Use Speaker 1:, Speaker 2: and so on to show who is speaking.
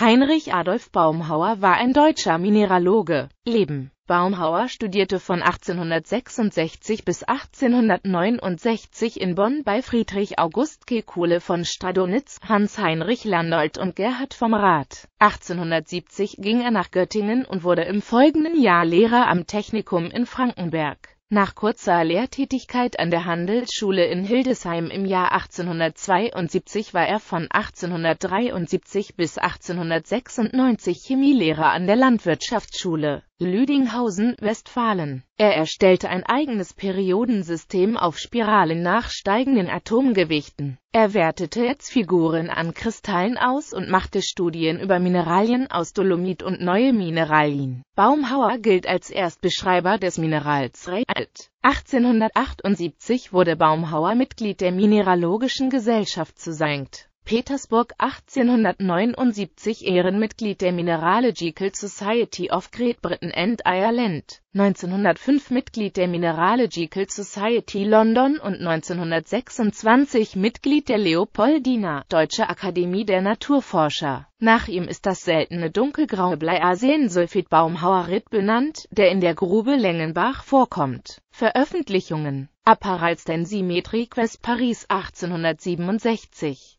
Speaker 1: Heinrich Adolf Baumhauer war ein deutscher Mineraloge. Leben Baumhauer studierte von 1866 bis 1869 in Bonn bei Friedrich August Kekulé von Stadonitz, Hans-Heinrich Landolt und Gerhard vom Rath. 1870 ging er nach Göttingen und wurde im folgenden Jahr Lehrer am Technikum in Frankenberg. Nach kurzer Lehrtätigkeit an der Handelsschule in Hildesheim im Jahr 1872 war er von 1873 bis 1896 Chemielehrer an der Landwirtschaftsschule Lüdinghausen, Westfalen. Er erstellte ein eigenes Periodensystem auf Spiralen nach steigenden Atomgewichten. Er wertete Erzfiguren an Kristallen aus und machte Studien über Mineralien aus Dolomit und neue Mineralien. Baumhauer gilt als Erstbeschreiber des Minerals Realt. 1878 wurde Baumhauer Mitglied der Mineralogischen Gesellschaft zu St. Petersburg 1879 Ehrenmitglied der Mineralogical Society of Great Britain and Ireland, 1905 Mitglied der Mineralogical Society London und 1926 Mitglied der Leopoldina Deutsche Akademie der Naturforscher. Nach ihm ist das seltene dunkelgraue Bleiarsensulfid-Baumhauerrit benannt, der in der Grube Längenbach vorkommt. Veröffentlichungen Apparalstensimetrie Quest Paris 1867